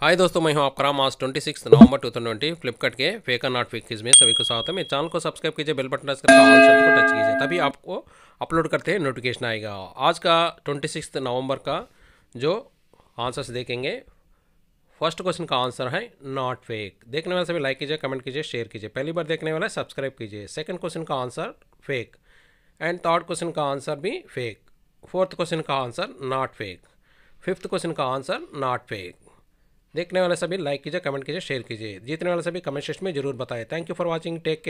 हाय दोस्तों मैं हूं आपका राम आज twenty six November two thousand twenty Flipkart के फेक और नॉट फेक में सभी को स्वागत है मेरे चैनल को सब्सक्राइब कीजिए बेल बटन प्रेस करके ऑल शब्द को टच कीजिए तभी आपको अपलोड करते हैं नोटिफिकेशन आएगा आज का ट्वेंटी सिक्स नवंबर का जो आंसर्स देखेंगे फर्स्ट क्वेश्चन का आंसर है नॉट फेक देखने वाले सभी लाइक कीजिए कमेंट कीजिए शेयर कीजिए पहली बार देखने वाला सब्सक्राइब कीजिए सेकेंड क्वेश्चन का answer fake and third question का आंसर भी फेक फोर्थ क्वेश्चन का answer not fake fifth question का आंसर नॉट फेक देखने वाले सभी लाइक कीजिए कमेंट कीजिए शेयर कीजिए जीतने वाले सभी कमेंट सेक्शन में जरूर बताएं thank you for watching take